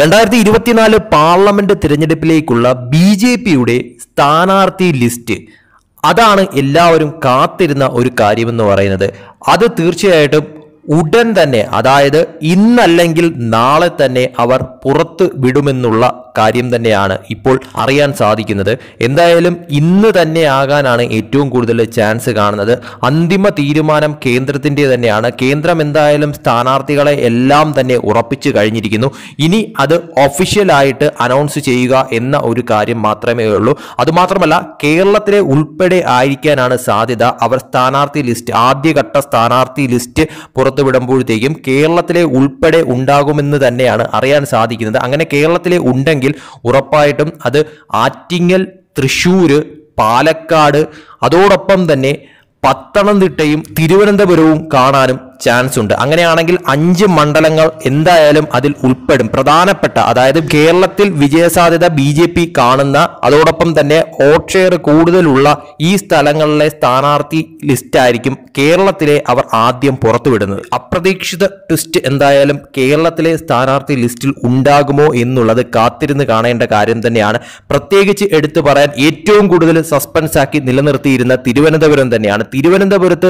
രണ്ടായിരത്തി ഇരുപത്തിനാല് parliament തിരഞ്ഞെടുപ്പിലേക്കുള്ള B J പിയുടെ സ്ഥാനാർത്ഥി ലിസ്റ്റ് അതാണ് എല്ലാവരും കാത്തിരുന്ന ഒരു കാര്യമെന്ന് പറയുന്നത് അത് തീർച്ചയായിട്ടും ഉടൻ തന്നെ അതായത് ഇന്നല്ലെങ്കിൽ നാളെ തന്നെ അവർ പുറത്ത് വിടുമെന്നുള്ള കാര്യം തന്നെയാണ് ഇപ്പോൾ അറിയാൻ സാധിക്കുന്നത് എന്തായാലും ഇന്ന് തന്നെ ആകാനാണ് ഏറ്റവും കൂടുതൽ ചാൻസ് കാണുന്നത് അന്തിമ തീരുമാനം കേന്ദ്രത്തിൻ്റെ തന്നെയാണ് കേന്ദ്രം എന്തായാലും സ്ഥാനാർത്ഥികളെ എല്ലാം തന്നെ ഉറപ്പിച്ചു കഴിഞ്ഞിരിക്കുന്നു ഇനി അത് ഒഫീഷ്യലായിട്ട് അനൗൺസ് ചെയ്യുക എന്ന ഒരു കാര്യം മാത്രമേ ഉള്ളൂ അതുമാത്രമല്ല കേരളത്തിലെ ഉൾപ്പെടെ ആയിരിക്കാനാണ് സാധ്യത അവർ സ്ഥാനാർത്ഥി ലിസ്റ്റ് ആദ്യഘട്ട സ്ഥാനാർത്ഥി ലിസ്റ്റ് പുറത്ത് വിടുമ്പോഴത്തേക്കും കേരളത്തിലെ ഉൾപ്പെടെ ഉണ്ടാകുമെന്ന് തന്നെയാണ് അറിയാൻ സാധിക്കുന്നത് അങ്ങനെ കേരളത്തിലെ ഉണ്ടെങ്കിൽ ഉറപ്പായിട്ടും അത് ആറ്റിങ്ങൽ തൃശ്ശൂർ പാലക്കാട് അതോടൊപ്പം തന്നെ പത്തനംതിട്ടയും തിരുവനന്തപുരവും കാണാനും ചാൻസ് ഉണ്ട് അങ്ങനെയാണെങ്കിൽ അഞ്ച് മണ്ഡലങ്ങൾ എന്തായാലും അതിൽ ഉൾപ്പെടും പ്രധാനപ്പെട്ട അതായത് കേരളത്തിൽ വിജയസാധ്യത ബി ജെ പി കാണുന്ന അതോടൊപ്പം തന്നെ വോട്ട് ഷെയർ കൂടുതലുള്ള ഈ സ്ഥലങ്ങളിലെ സ്ഥാനാർത്ഥി ലിസ്റ്റ് ആയിരിക്കും കേരളത്തിലെ അവർ ആദ്യം പുറത്തുവിടുന്നത് അപ്രതീക്ഷിത ട്വിസ്റ്റ് എന്തായാലും കേരളത്തിലെ സ്ഥാനാർത്ഥി ലിസ്റ്റിൽ ഉണ്ടാകുമോ എന്നുള്ളത് കാത്തിരുന്ന് കാണേണ്ട കാര്യം തന്നെയാണ് പ്രത്യേകിച്ച് എടുത്തു പറയാൻ ഏറ്റവും കൂടുതൽ സസ്പെൻസ് ആക്കി നിലനിർത്തിയിരുന്ന തിരുവനന്തപുരം തന്നെയാണ് തിരുവനന്തപുരത്ത്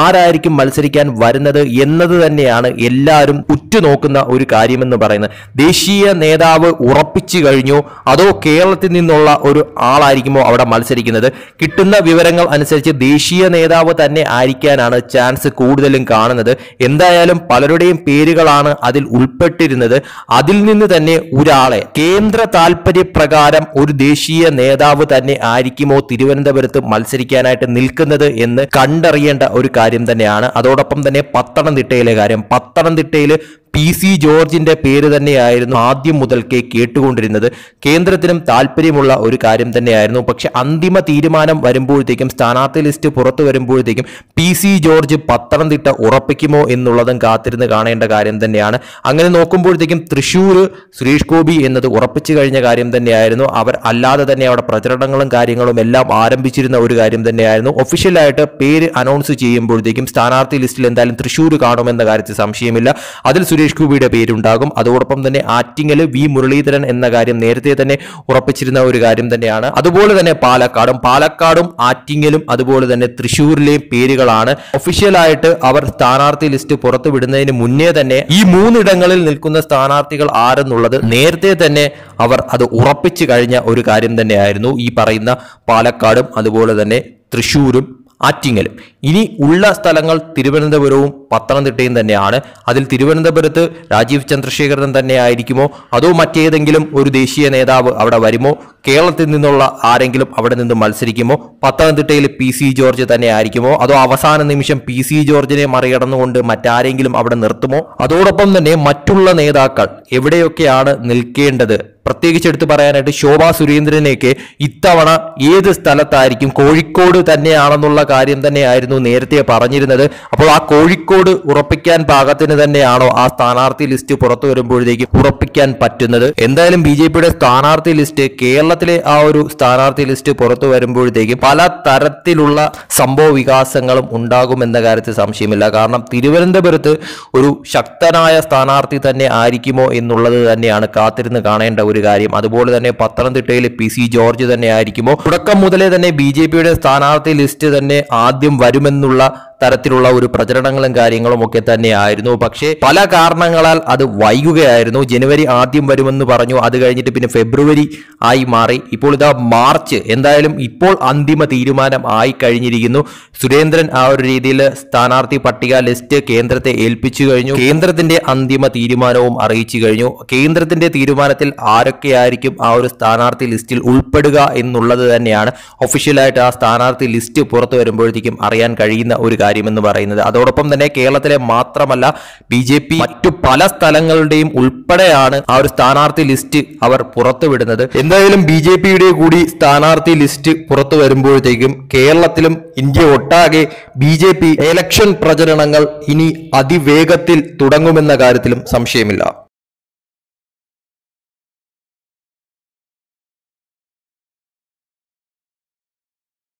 ആരായിരിക്കും മത്സരിക്കാൻ വരുന്ന വരുന്നത് എന്നത് തന്നെയാണ് എല്ലാവരും ഉറ്റുനോക്കുന്ന ഒരു കാര്യമെന്ന് പറയുന്നത് ദേശീയ നേതാവ് ഉറപ്പിച്ചു കഴിഞ്ഞു അതോ കേരളത്തിൽ നിന്നുള്ള ഒരു ആളായിരിക്കുമോ അവിടെ മത്സരിക്കുന്നത് കിട്ടുന്ന വിവരങ്ങൾ അനുസരിച്ച് ദേശീയ നേതാവ് തന്നെ ആയിരിക്കാനാണ് ചാൻസ് കൂടുതലും കാണുന്നത് എന്തായാലും പലരുടെയും പേരുകളാണ് അതിൽ ഉൾപ്പെട്ടിരുന്നത് അതിൽ നിന്ന് തന്നെ ഒരാളെ കേന്ദ്ര താല്പര്യപ്രകാരം ഒരു ദേശീയ നേതാവ് തന്നെ ആയിരിക്കുമോ തിരുവനന്തപുരത്ത് മത്സരിക്കാനായിട്ട് നിൽക്കുന്നത് എന്ന് കണ്ടറിയേണ്ട ഒരു കാര്യം തന്നെയാണ് അതോടൊപ്പം തന്നെ പത്തനംതിട്ടയിലെ കാര്യം പത്തനംതിട്ടയിൽ പി സി ജോർജിന്റെ പേര് തന്നെയായിരുന്നു ആദ്യം മുതൽക്കേ കേട്ടുകൊണ്ടിരുന്നത് കേന്ദ്രത്തിനും താല്പര്യമുള്ള ഒരു കാര്യം തന്നെയായിരുന്നു പക്ഷെ അന്തിമ തീരുമാനം വരുമ്പോഴത്തേക്കും സ്ഥാനാർത്ഥി ലിസ്റ്റ് പുറത്തു വരുമ്പോഴത്തേക്കും പി സി ജോർജ് പത്തനംതിട്ട ഉറപ്പിക്കുമോ എന്നുള്ളതും കാത്തിരുന്ന് കാണേണ്ട കാര്യം തന്നെയാണ് അങ്ങനെ നോക്കുമ്പോഴത്തേക്കും തൃശൂർ സുരേഷ് ഗോപി എന്നത് ഉറപ്പിച്ചു കഴിഞ്ഞ കാര്യം തന്നെയായിരുന്നു അവർ അല്ലാതെ തന്നെ അവിടെ പ്രചരണങ്ങളും കാര്യങ്ങളും എല്ലാം ആരംഭിച്ചിരുന്ന ഒരു കാര്യം തന്നെയായിരുന്നു ഒഫീഷ്യലായിട്ട് പേര് അനൗൺസ് ചെയ്യുമ്പോഴത്തേക്കും സ്ഥാനാർത്ഥി ലിസ്റ്റിൽ എന്തായാലും തൃശ്ശൂർ കാണുമെന്ന കാര്യത്തിൽ സംശയമില്ല അതിൽ സുരേഷ് ഗോപിയുടെ പേരുണ്ടാകും അതോടൊപ്പം തന്നെ ആറ്റിങ്ങൽ വി മുരളീധരൻ എന്ന കാര്യം നേരത്തെ തന്നെ ഉറപ്പിച്ചിരുന്ന ഒരു കാര്യം തന്നെയാണ് അതുപോലെ തന്നെ പാലക്കാടും പാലക്കാടും ആറ്റിങ്ങലും അതുപോലെ തന്നെ തൃശൂരിലെയും പേരുകളാണ് ഒഫീഷ്യലായിട്ട് അവർ സ്ഥാനാർത്ഥി ലിസ്റ്റ് പുറത്തുവിടുന്നതിന് മുന്നേ തന്നെ ഈ മൂന്നിടങ്ങളിൽ നിൽക്കുന്ന സ്ഥാനാർത്ഥികൾ ആരെന്നുള്ളത് നേരത്തെ തന്നെ അവർ അത് ഉറപ്പിച്ചു കഴിഞ്ഞ ഒരു കാര്യം തന്നെയായിരുന്നു ഈ പറയുന്ന പാലക്കാടും അതുപോലെ തന്നെ തൃശൂരും ആറ്റിങ്ങലും ഇനി ഉള്ള സ്ഥലങ്ങൾ തിരുവനന്തപുരവും പത്തനംതിട്ടയും തന്നെയാണ് അതിൽ തിരുവനന്തപുരത്ത് രാജീവ് ചന്ദ്രശേഖരൻ തന്നെ ആയിരിക്കുമോ അതോ മറ്റേതെങ്കിലും ഒരു ദേശീയ നേതാവ് അവിടെ വരുമോ കേരളത്തിൽ നിന്നുള്ള ആരെങ്കിലും അവിടെ നിന്ന് മത്സരിക്കുമോ പത്തനംതിട്ടയിൽ പി സി ജോർജ് തന്നെ ആയിരിക്കുമോ അതോ അവസാന നിമിഷം പി സി ജോർജിനെ മറികടന്നുകൊണ്ട് മറ്റാരെങ്കിലും അവിടെ നിർത്തുമോ അതോടൊപ്പം തന്നെ മറ്റുള്ള നേതാക്കൾ എവിടെയൊക്കെയാണ് നിൽക്കേണ്ടത് പ്രത്യേകിച്ച് എടുത്തു പറയാനായിട്ട് ശോഭാ സുരേന്ദ്രനെയൊക്കെ ഇത്തവണ ഏത് സ്ഥലത്തായിരിക്കും കോഴിക്കോട് തന്നെയാണെന്നുള്ള കാര്യം തന്നെയായിരുന്നു നേരത്തെ പറഞ്ഞിരുന്നത് അപ്പോൾ ആ കോഴിക്കോട് ഉറപ്പിക്കാൻ പാകത്തിന് തന്നെയാണോ ആ സ്ഥാനാർത്ഥി ലിസ്റ്റ് പുറത്തു വരുമ്പോഴത്തേക്ക് ഉറപ്പിക്കാൻ പറ്റുന്നത് എന്തായാലും ബി സ്ഥാനാർത്ഥി ലിസ്റ്റ് കേരള കേരളത്തിലെ ആ ഒരു സ്ഥാനാർത്ഥി ലിസ്റ്റ് പുറത്തു വരുമ്പോഴത്തേക്കും പല തരത്തിലുള്ള സംഭവ വികാസങ്ങളും ഉണ്ടാകുമെന്ന കാര്യത്തിൽ സംശയമില്ല കാരണം തിരുവനന്തപുരത്ത് ഒരു ശക്തനായ സ്ഥാനാർത്ഥി തന്നെ ആയിരിക്കുമോ എന്നുള്ളത് തന്നെയാണ് കാത്തിരുന്ന് കാണേണ്ട ഒരു കാര്യം അതുപോലെ തന്നെ പത്തനംതിട്ടയിൽ പി സി ജോർജ് തന്നെ ആയിരിക്കുമോ തുടക്കം മുതലേ തന്നെ ബി ജെ പിയുടെ സ്ഥാനാർത്ഥി ലിസ്റ്റ് തന്നെ ആദ്യം വരുമെന്നുള്ള തരത്തിലുള്ള ഒരു പ്രചരണങ്ങളും കാര്യങ്ങളും ഒക്കെ തന്നെയായിരുന്നു പക്ഷേ പല കാരണങ്ങളാൽ അത് വൈകുകയായിരുന്നു ജനുവരി ആദ്യം വരുമെന്ന് പറഞ്ഞു അത് കഴിഞ്ഞിട്ട് പിന്നെ ഫെബ്രുവരി ആയി മാറി ഇപ്പോൾ ഇതാ മാർച്ച് എന്തായാലും ഇപ്പോൾ അന്തിമ തീരുമാനം ആയി കഴിഞ്ഞിരിക്കുന്നു സുരേന്ദ്രൻ ആ ഒരു രീതിയിൽ സ്ഥാനാർത്ഥി പട്ടിക ലിസ്റ്റ് കേന്ദ്രത്തെ ഏൽപ്പിച്ചു കഴിഞ്ഞു കേന്ദ്രത്തിന്റെ അന്തിമ തീരുമാനവും അറിയിച്ചു കഴിഞ്ഞു കേന്ദ്രത്തിന്റെ തീരുമാനത്തിൽ ആരൊക്കെയായിരിക്കും ആ ഒരു സ്ഥാനാർത്ഥി ലിസ്റ്റിൽ ഉൾപ്പെടുക എന്നുള്ളത് തന്നെയാണ് ഒഫീഷ്യലായിട്ട് ആ സ്ഥാനാർത്ഥി ലിസ്റ്റ് പുറത്തു വരുമ്പോഴത്തേക്കും അറിയാൻ കഴിയുന്ന ഒരു കാര്യം കാര്യമെന്ന് പറയുന്നത് അതോടൊപ്പം തന്നെ കേരളത്തിലെ മാത്രമല്ല ബി ജെ പി മറ്റു പല സ്ഥലങ്ങളുടെയും ഉൾപ്പെടെയാണ് ആ ഒരു സ്ഥാനാർത്ഥി ലിസ്റ്റ് അവർ പുറത്തുവിടുന്നത് എന്തായാലും ബി ജെ പിയുടെ കൂടി സ്ഥാനാർത്ഥി ലിസ്റ്റ് പുറത്തു വരുമ്പോഴത്തേക്കും കേരളത്തിലും ഇന്ത്യ ഒട്ടാകെ ബി ജെ പി എലക്ഷൻ പ്രചരണങ്ങൾ ഇനി അതിവേഗത്തിൽ തുടങ്ങുമെന്ന കാര്യത്തിലും സംശയമില്ല